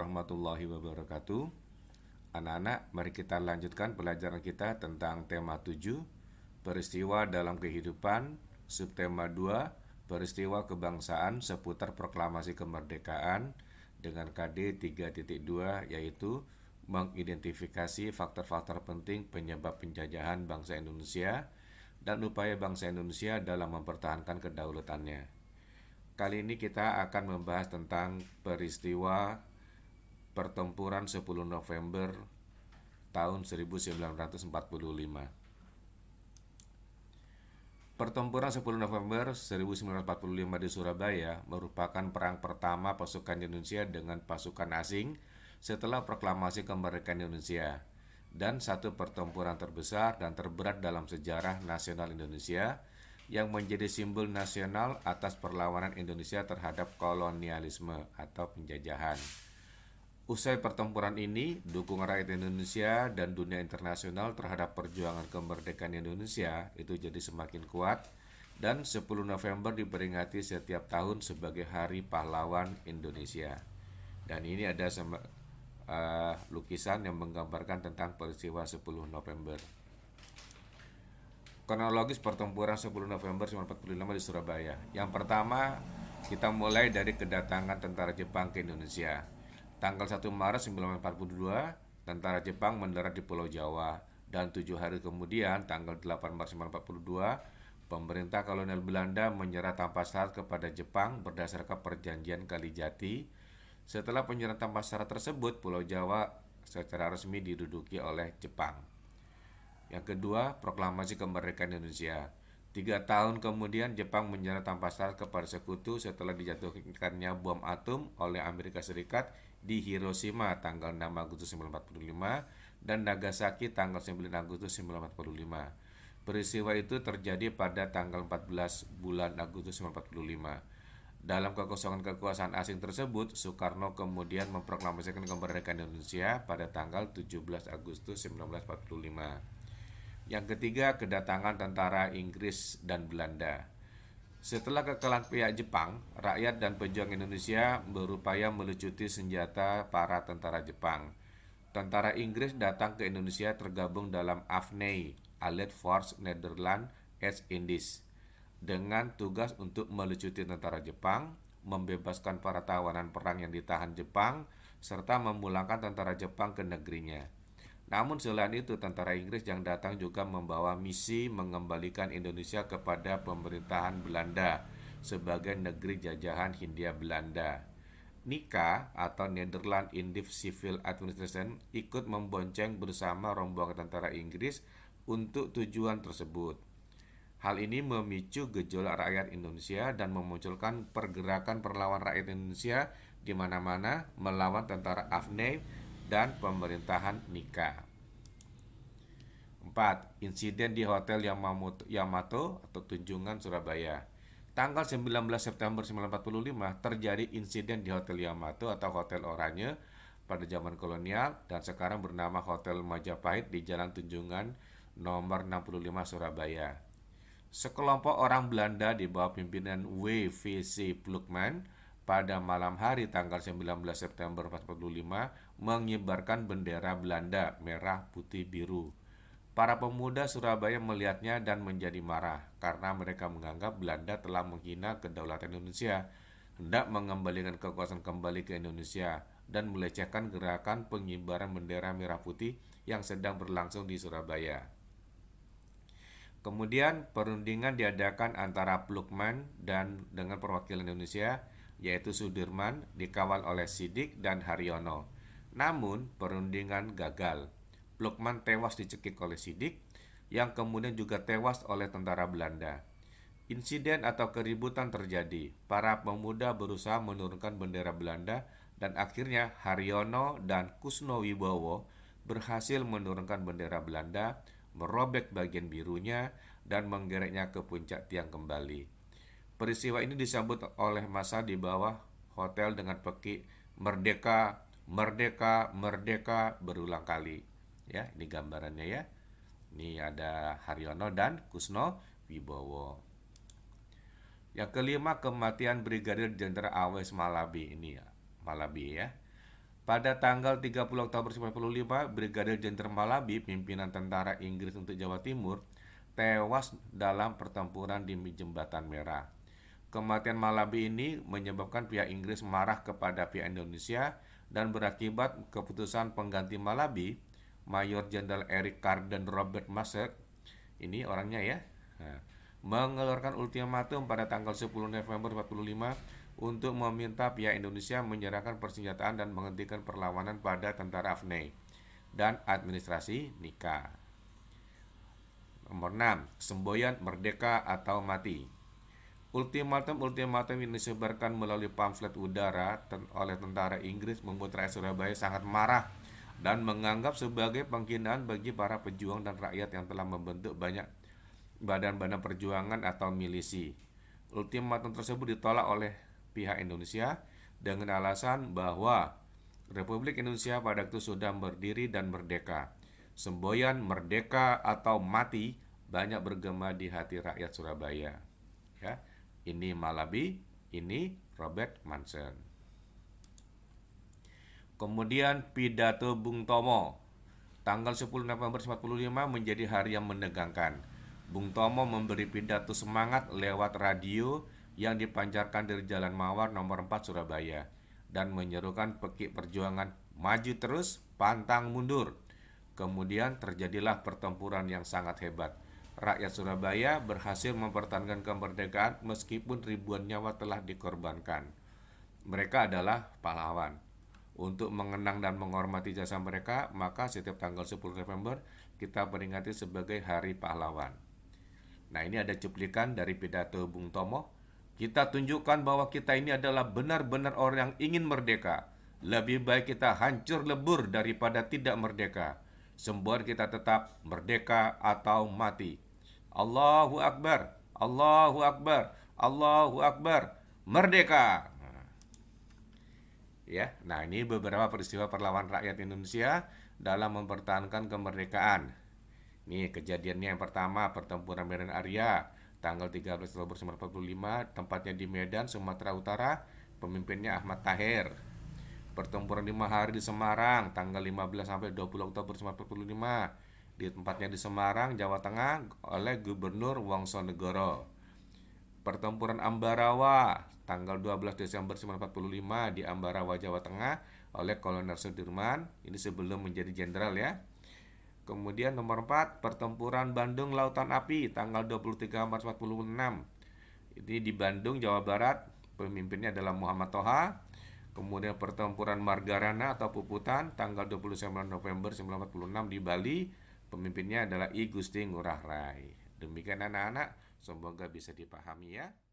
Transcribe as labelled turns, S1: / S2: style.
S1: warahmatullahi wabarakatuh. Anak-anak, mari kita lanjutkan pelajaran kita tentang tema 7, peristiwa dalam kehidupan, subtema 2, peristiwa kebangsaan seputar proklamasi kemerdekaan dengan KD 3.2 yaitu mengidentifikasi faktor-faktor penting penyebab penjajahan bangsa Indonesia dan upaya bangsa Indonesia dalam mempertahankan kedaulatannya. Kali ini kita akan membahas tentang peristiwa pertempuran 10 November tahun 1945. Pertempuran 10 November 1945 di Surabaya merupakan perang pertama pasukan Indonesia dengan pasukan asing setelah proklamasi kemerdekaan Indonesia dan satu pertempuran terbesar dan terberat dalam sejarah nasional Indonesia yang menjadi simbol nasional atas perlawanan Indonesia terhadap kolonialisme atau penjajahan. Usai pertempuran ini, dukungan rakyat Indonesia dan dunia internasional terhadap perjuangan kemerdekaan Indonesia itu jadi semakin kuat dan 10 November diperingati setiap tahun sebagai Hari Pahlawan Indonesia. Dan ini ada sama, uh, eh, lukisan yang menggambarkan tentang peristiwa 10 November. Kronologis pertempuran 10 November 1945 di Surabaya. Yang pertama, kita mulai dari kedatangan tentara Jepang ke Indonesia Tanggal 1 Maret 1942, tentara Jepang mendarat di Pulau Jawa dan tujuh hari kemudian, tanggal 8 Maret 1942, pemerintah kolonial Belanda menyerah tanpa syarat kepada Jepang berdasarkan perjanjian Kalijati. Setelah penyerahan tanpa syarat tersebut, Pulau Jawa secara resmi diduduki oleh Jepang. Yang kedua, proklamasi kemerdekaan Indonesia. Tiga tahun kemudian, Jepang menyerah tanpa syarat kepada sekutu setelah dijatuhkannya bom atom oleh Amerika Serikat di Hiroshima tanggal 6 Agustus 1945 dan Nagasaki tanggal 9 Agustus 1945. Peristiwa itu terjadi pada tanggal 14 bulan Agustus 1945. Dalam kekosongan kekuasaan asing tersebut, Soekarno kemudian memproklamasikan kemerdekaan Indonesia pada tanggal 17 Agustus 1945. Yang ketiga, kedatangan tentara Inggris dan Belanda. Setelah kekalahan pihak Jepang, rakyat dan pejuang Indonesia berupaya melucuti senjata para tentara Jepang. Tentara Inggris datang ke Indonesia tergabung dalam AFNEI, Allied Force Netherlands East Indies, dengan tugas untuk melucuti tentara Jepang, membebaskan para tawanan perang yang ditahan Jepang, serta memulangkan tentara Jepang ke negerinya. Namun selain itu, tentara Inggris yang datang juga membawa misi mengembalikan Indonesia kepada pemerintahan Belanda sebagai negeri jajahan Hindia Belanda. Nika atau Nederland Indian Civil Administration ikut membonceng bersama rombongan tentara Inggris untuk tujuan tersebut. Hal ini memicu gejolak rakyat Indonesia dan memunculkan pergerakan perlawan rakyat Indonesia di mana-mana melawan tentara AFNE dan pemerintahan Nika. 4. Insiden di Hotel Yamato atau Tunjungan Surabaya. Tanggal 19 September 1945 terjadi insiden di Hotel Yamato atau Hotel Oranye pada zaman kolonial dan sekarang bernama Hotel Majapahit di Jalan Tunjungan nomor 65 Surabaya. Sekelompok orang Belanda di bawah pimpinan W.V.C. Plukman pada malam hari tanggal 19 September 1945 mengibarkan bendera Belanda merah, putih, biru. Para pemuda Surabaya melihatnya dan menjadi marah karena mereka menganggap Belanda telah menghina kedaulatan Indonesia, hendak mengembalikan kekuasaan kembali ke Indonesia, dan melecehkan gerakan pengibaran bendera merah putih yang sedang berlangsung di Surabaya. Kemudian perundingan diadakan antara Plukman dan dengan perwakilan Indonesia yaitu Sudirman dikawal oleh Sidik dan Haryono. Namun, perundingan gagal. Lukman tewas dicekik oleh Sidik, yang kemudian juga tewas oleh tentara Belanda. Insiden atau keributan terjadi. Para pemuda berusaha menurunkan bendera Belanda dan akhirnya Haryono dan Kusno Wibowo berhasil menurunkan bendera Belanda, merobek bagian birunya, dan menggeraknya ke puncak tiang kembali. Peristiwa ini disambut oleh masa di bawah hotel dengan peki merdeka, merdeka, merdeka berulang kali. Ya, ini gambarannya ya. Ini ada Haryono dan Kusno Wibowo. Yang kelima kematian Brigadir Jenderal Awes Malabi ini ya, Malabi ya. Pada tanggal 30 Oktober 1945, Brigadir Jenderal Malabi, pimpinan tentara Inggris untuk Jawa Timur, tewas dalam pertempuran di Jembatan Merah. Kematian Malabi ini menyebabkan pihak Inggris marah kepada pihak Indonesia dan berakibat keputusan pengganti Malabi, Mayor Jenderal Eric Carden Robert Masek, ini orangnya ya, nah, mengeluarkan ultimatum pada tanggal 10 November 45 untuk meminta pihak Indonesia menyerahkan persenjataan dan menghentikan perlawanan pada tentara AFNE dan administrasi nikah. Nomor 6. Semboyan merdeka atau mati. Ultimatum-ultimatum yang disebarkan melalui pamflet udara ten oleh tentara Inggris membuat rakyat Surabaya sangat marah dan menganggap sebagai penghinaan bagi para pejuang dan rakyat yang telah membentuk banyak badan-badan perjuangan atau milisi. Ultimatum tersebut ditolak oleh pihak Indonesia dengan alasan bahwa Republik Indonesia pada waktu sudah berdiri dan merdeka. Semboyan merdeka atau mati banyak bergema di hati rakyat Surabaya. Ya. Ini Malabi, ini Robert Manson. Kemudian pidato Bung Tomo. Tanggal 10 November 1945 menjadi hari yang menegangkan. Bung Tomo memberi pidato semangat lewat radio yang dipancarkan dari Jalan Mawar nomor 4 Surabaya dan menyerukan pekik perjuangan maju terus, pantang mundur. Kemudian terjadilah pertempuran yang sangat hebat rakyat Surabaya berhasil mempertahankan kemerdekaan meskipun ribuan nyawa telah dikorbankan. Mereka adalah pahlawan. Untuk mengenang dan menghormati jasa mereka, maka setiap tanggal 10 November kita peringati sebagai Hari Pahlawan. Nah, ini ada cuplikan dari pidato Bung Tomo. Kita tunjukkan bahwa kita ini adalah benar-benar orang yang ingin merdeka. Lebih baik kita hancur lebur daripada tidak merdeka Sembuhan kita tetap merdeka atau mati. Allahu Akbar, Allahu Akbar, Allahu Akbar, merdeka. Nah. Ya, nah ini beberapa peristiwa perlawan rakyat Indonesia dalam mempertahankan kemerdekaan. Nih kejadiannya yang pertama pertempuran Medan Arya tanggal 13 Oktober 1945 tempatnya di Medan Sumatera Utara pemimpinnya Ahmad Tahir Pertempuran 5 hari di Semarang tanggal 15 sampai 20 Oktober 1945 di tempatnya di Semarang, Jawa Tengah oleh Gubernur Wangsonegoro. Pertempuran Ambarawa tanggal 12 Desember 1945 di Ambarawa, Jawa Tengah oleh Kolonel Sudirman. Ini sebelum menjadi jenderal ya. Kemudian nomor 4, Pertempuran Bandung Lautan Api tanggal 23 Maret 1946. Ini di Bandung, Jawa Barat. Pemimpinnya adalah Muhammad Toha Kemudian pertempuran Margarana atau Puputan tanggal 29 November 1946 di Bali. Pemimpinnya adalah I Gusti Ngurah Rai. Demikian anak-anak, semoga bisa dipahami ya.